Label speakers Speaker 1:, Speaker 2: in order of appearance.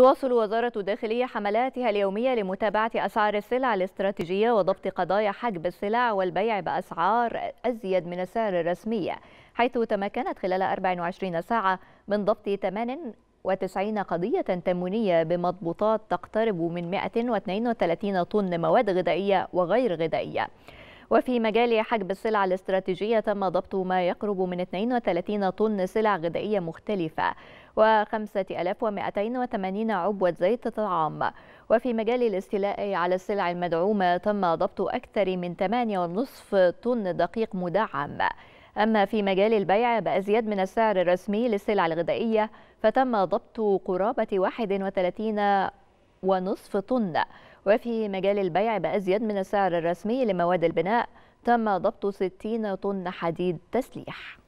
Speaker 1: تواصل وزارة الداخلية حملاتها اليومية لمتابعة أسعار السلع الاستراتيجية وضبط قضايا حجب السلع والبيع بأسعار أزيد من السعر الرسمية حيث تمكنت خلال 24 ساعة من ضبط 98 قضية تموينية بمضبوطات تقترب من 132 طن مواد غذائية وغير غذائية وفي مجال حجب السلع الاستراتيجية تم ضبط ما يقرب من 32 طن سلع غذائية مختلفة و5280 عبوة زيت طعام وفي مجال الاستيلاء على السلع المدعومة تم ضبط أكثر من 8.5 طن دقيق مدعم أما في مجال البيع بأزيد من السعر الرسمي للسلع الغذائية فتم ضبط قرابة 31 ونصف طن وفي مجال البيع بأزيد من السعر الرسمي لمواد البناء تم ضبط 60 طن حديد تسليح